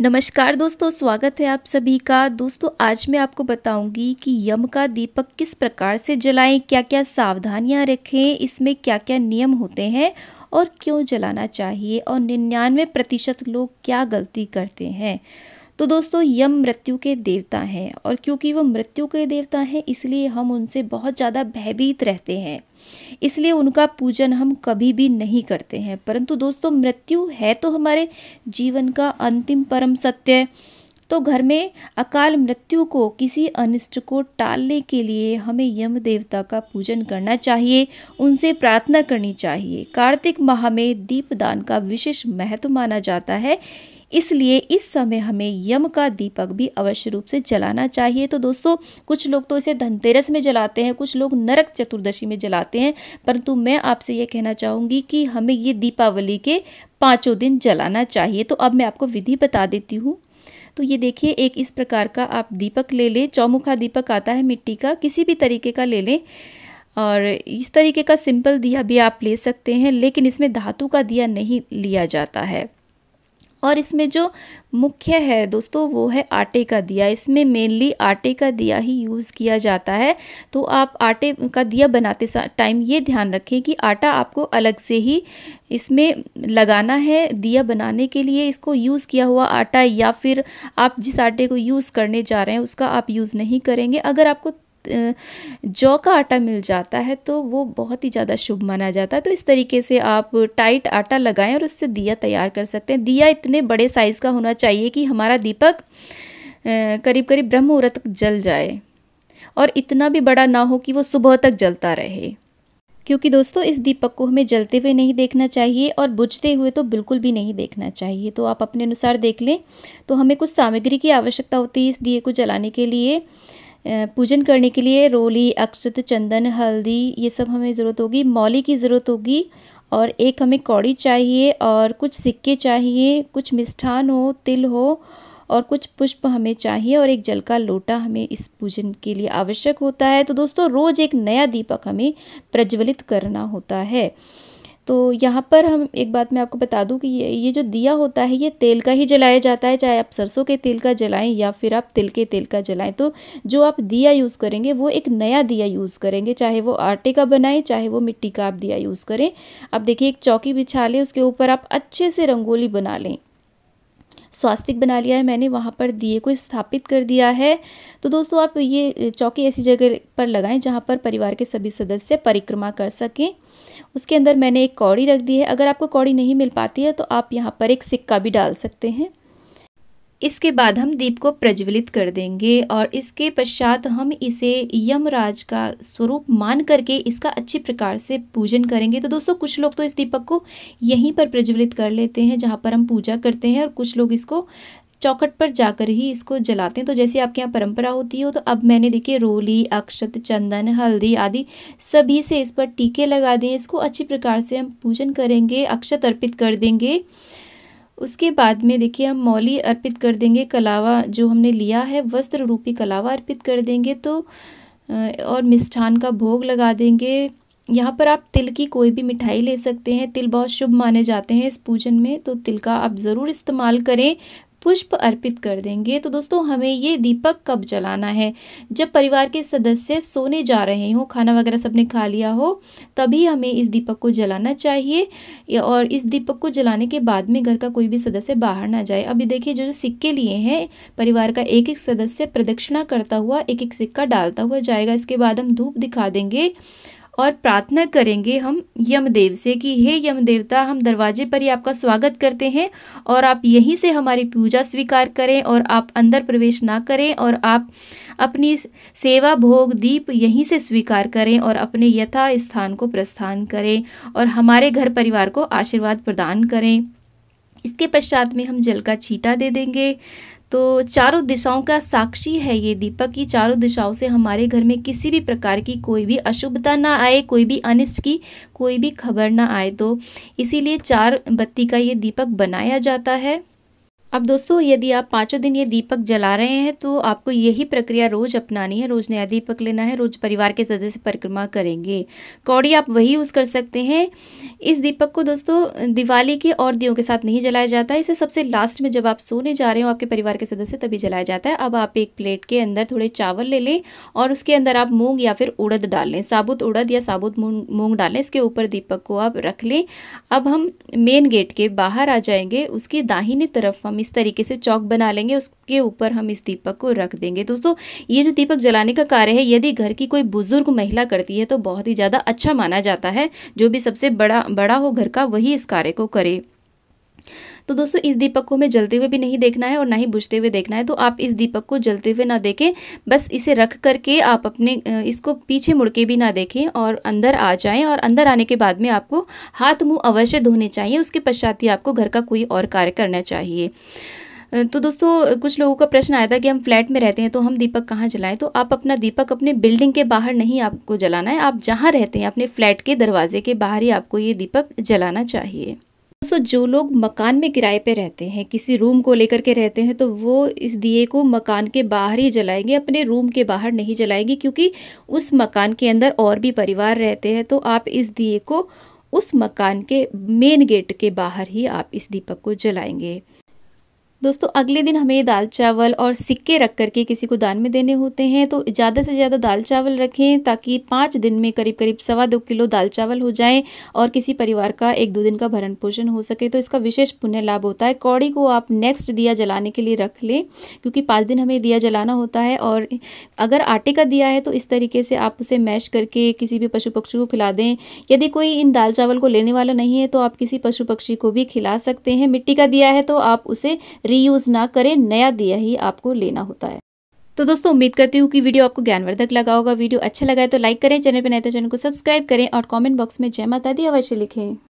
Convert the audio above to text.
नमस्कार दोस्तों स्वागत है आप सभी का दोस्तों आज मैं आपको बताऊंगी कि यम का दीपक किस प्रकार से जलाएं क्या क्या सावधानियां रखें इसमें क्या क्या नियम होते हैं और क्यों जलाना चाहिए और निन्यानवे प्रतिशत लोग क्या गलती करते हैं तो दोस्तों यम मृत्यु के देवता हैं और क्योंकि वो मृत्यु के देवता हैं इसलिए हम उनसे बहुत ज़्यादा भयभीत रहते हैं इसलिए उनका पूजन हम कभी भी नहीं करते हैं परंतु दोस्तों मृत्यु है तो हमारे जीवन का अंतिम परम सत्य है तो घर में अकाल मृत्यु को किसी अनिष्ट को टालने के लिए हमें यम देवता का पूजन करना चाहिए उनसे प्रार्थना करनी चाहिए कार्तिक माह में दीपदान का विशेष महत्व माना जाता है इसलिए इस समय हमें यम का दीपक भी अवश्य रूप से जलाना चाहिए तो दोस्तों कुछ लोग तो इसे धनतेरस में जलाते हैं कुछ लोग नरक चतुर्दशी में जलाते हैं परंतु मैं आपसे ये कहना चाहूँगी कि हमें ये दीपावली के पाँचों दिन जलाना चाहिए तो अब मैं आपको विधि बता देती हूँ तो ये देखिए एक इस प्रकार का आप दीपक ले लें चौमुखा दीपक आता है मिट्टी का किसी भी तरीके का ले लें और इस तरीके का सिंपल दिया भी आप ले सकते हैं लेकिन इसमें धातु का दिया नहीं लिया जाता है और इसमें जो मुख्य है दोस्तों वो है आटे का दिया इसमें मेनली आटे का दिया ही यूज़ किया जाता है तो आप आटे का दिया बनाते टाइम ये ध्यान रखें कि आटा आपको अलग से ही इसमें लगाना है दिया बनाने के लिए इसको यूज़ किया हुआ आटा या फिर आप जिस आटे को यूज़ करने जा रहे हैं उसका आप यूज़ नहीं करेंगे अगर आपको जौ का आटा मिल जाता है तो वो बहुत ही ज़्यादा शुभ माना जाता है तो इस तरीके से आप टाइट आटा लगाएं और उससे दिया तैयार कर सकते हैं दिया इतने बड़े साइज़ का होना चाहिए कि हमारा दीपक करीब करीब ब्रह्म मुहूर्त तक जल जाए और इतना भी बड़ा ना हो कि वो सुबह तक जलता रहे क्योंकि दोस्तों इस दीपक को हमें जलते हुए नहीं देखना चाहिए और बुझते हुए तो बिल्कुल भी नहीं देखना चाहिए तो आप अपने अनुसार देख लें तो हमें कुछ सामग्री की आवश्यकता होती है इस दिए को जलाने के लिए पूजन करने के लिए रोली अक्षत चंदन हल्दी ये सब हमें ज़रूरत होगी मौली की ज़रूरत होगी और एक हमें कौड़ी चाहिए और कुछ सिक्के चाहिए कुछ मिष्ठान हो तिल हो और कुछ पुष्प हमें चाहिए और एक जल का लोटा हमें इस पूजन के लिए आवश्यक होता है तो दोस्तों रोज़ एक नया दीपक हमें प्रज्वलित करना होता है तो यहाँ पर हम एक बात मैं आपको बता दूँ कि ये ये जो दिया होता है ये तेल का ही जलाया जाता है चाहे आप सरसों के तेल का जलाएं या फिर आप तिल के तेल का जलाएं तो जो आप दिया यूज़ करेंगे वो एक नया दिया यूज़ करेंगे चाहे वो आटे का बनाएं चाहे वो मिट्टी का आप दिया यूज़ करें आप देखिए एक चौकी बिछा लें उसके ऊपर आप अच्छे से रंगोली बना लें स्वास्तिक बना लिया है मैंने वहाँ पर दिए को स्थापित कर दिया है तो दोस्तों आप ये चौकी ऐसी जगह पर लगाएं जहाँ पर परिवार के सभी सदस्य परिक्रमा कर सकें उसके अंदर मैंने एक कौड़ी रख दी है अगर आपको कौड़ी नहीं मिल पाती है तो आप यहाँ पर एक सिक्का भी डाल सकते हैं इसके बाद हम दीप को प्रज्वलित कर देंगे और इसके पश्चात हम इसे यमराज का स्वरूप मान करके इसका अच्छी प्रकार से पूजन करेंगे तो दोस्तों कुछ लोग तो इस दीपक को यहीं पर प्रज्वलित कर लेते हैं जहाँ पर हम पूजा करते हैं और कुछ लोग इसको चौखट पर जाकर ही इसको जलाते हैं तो जैसे आपके यहाँ परंपरा होती हो तो अब मैंने देखिए रोली अक्षत चंदन हल्दी आदि सभी से इस पर टीके लगा दें इसको अच्छी प्रकार से हम पूजन करेंगे अक्षत अर्पित कर देंगे उसके बाद में देखिए हम मौली अर्पित कर देंगे कलावा जो हमने लिया है वस्त्र रूपी कलावा अर्पित कर देंगे तो और मिष्ठान का भोग लगा देंगे यहाँ पर आप तिल की कोई भी मिठाई ले सकते हैं तिल बहुत शुभ माने जाते हैं इस पूजन में तो तिल का आप ज़रूर इस्तेमाल करें पुष्प अर्पित कर देंगे तो दोस्तों हमें ये दीपक कब जलाना है जब परिवार के सदस्य सोने जा रहे हों खाना वगैरह सबने खा लिया हो तभी हमें इस दीपक को जलाना चाहिए और इस दीपक को जलाने के बाद में घर का कोई भी सदस्य बाहर ना जाए अभी देखिए जो जो सिक्के लिए हैं परिवार का एक एक सदस्य प्रदक्षिणा करता हुआ एक एक सिक्का डालता हुआ जाएगा इसके बाद हम धूप दिखा देंगे और प्रार्थना करेंगे हम यमदेव से कि हे यम देवता हम दरवाजे पर ही आपका स्वागत करते हैं और आप यहीं से हमारी पूजा स्वीकार करें और आप अंदर प्रवेश ना करें और आप अपनी सेवा भोग दीप यहीं से स्वीकार करें और अपने यथा स्थान को प्रस्थान करें और हमारे घर परिवार को आशीर्वाद प्रदान करें इसके पश्चात में हम जल का छीटा दे देंगे तो चारों दिशाओं का साक्षी है ये दीपक कि चारों दिशाओं से हमारे घर में किसी भी प्रकार की कोई भी अशुभता ना आए कोई भी अनिष्ट की कोई भी खबर ना आए तो इसीलिए चार बत्ती का ये दीपक बनाया जाता है अब दोस्तों यदि आप पाँचों दिन ये दीपक जला रहे हैं तो आपको यही प्रक्रिया रोज़ अपनानी है रोज़ नया दीपक लेना है रोज़ परिवार के सदस्य परिक्रमा करेंगे कौड़ी आप वही यूज़ कर सकते हैं इस दीपक को दोस्तों दिवाली के और दियों के साथ नहीं जलाया जाता इसे सबसे लास्ट में जब आप सोने जा रहे हो आपके परिवार के सदस्य तभी जलाया जाता है अब आप एक प्लेट के अंदर थोड़े चावल ले लें और उसके अंदर आप मूँग या फिर उड़द डाल लें साबुत उड़द या साबुत मूँग डालें इसके ऊपर दीपक को आप रख लें अब हम मेन गेट के बाहर आ जाएंगे उसकी दाहिनी तरफ हम हम इस तरीके से चौक बना लेंगे उसके ऊपर हम इस दीपक को रख देंगे दोस्तों ये जो दीपक जलाने का कार्य है यदि घर की कोई बुजुर्ग महिला करती है तो बहुत ही ज़्यादा अच्छा माना जाता है जो भी सबसे बड़ा बड़ा हो घर का वही इस कार्य को करे तो दोस्तों इस दीपक को हमें जलते हुए भी नहीं देखना है और ना ही बुझते हुए देखना है तो आप इस दीपक को जलते हुए ना देखें बस इसे रख करके आप अपने इसको पीछे मुड़ के भी ना देखें और अंदर आ जाएं और अंदर आने के बाद में आपको हाथ मुंह अवश्य धोने चाहिए उसके पश्चात ही आपको घर का कोई और कार्य करना चाहिए तो दोस्तों कुछ लोगों का प्रश्न आया था कि हम फ्लैट में रहते हैं तो हम दीपक कहाँ जलाएं तो आप अपना दीपक अपने बिल्डिंग के बाहर नहीं आपको जलाना है आप जहाँ रहते हैं अपने फ्लैट के दरवाजे के बाहर ही आपको ये दीपक जलाना चाहिए दोस्तों जो लोग मकान में किराए पे रहते हैं किसी रूम को लेकर के रहते हैं तो वो इस दिए को मकान के बाहर ही जलाएंगे अपने रूम के बाहर नहीं जलाएंगे क्योंकि उस मकान के अंदर और भी परिवार रहते हैं तो आप इस दिए को उस मकान के मेन गेट के बाहर ही आप इस दीपक को जलाएंगे दोस्तों अगले दिन हमें दाल चावल और सिक्के रख करके किसी को दान में देने होते हैं तो ज़्यादा से ज़्यादा दाल चावल रखें ताकि पाँच दिन में करीब करीब सवा दो किलो दाल चावल हो जाएं और किसी परिवार का एक दो दिन का भरण पोषण हो सके तो इसका विशेष पुण्य लाभ होता है कौड़ी को आप नेक्स्ट दिया जलाने के लिए रख लें क्योंकि पाँच दिन हमें दिया जलाना होता है और अगर आटे का दिया है तो इस तरीके से आप उसे मैश करके किसी भी पशु पक्षी को खिला दें यदि कोई इन दाल चावल को लेने वाला नहीं है तो आप किसी पशु पक्षी को भी खिला सकते हैं मिट्टी का दिया है तो आप उसे रीयूज़ ना करें नया दिया ही आपको लेना होता है तो दोस्तों उम्मीद करती हूँ कि वीडियो आपको ज्ञानवर्धक लगा होगा वीडियो अच्छा लगा है तो लाइक करें चैनल पर नए तो चैनल को सब्सक्राइब करें और कमेंट बॉक्स में जय माता दी अवश्य लिखें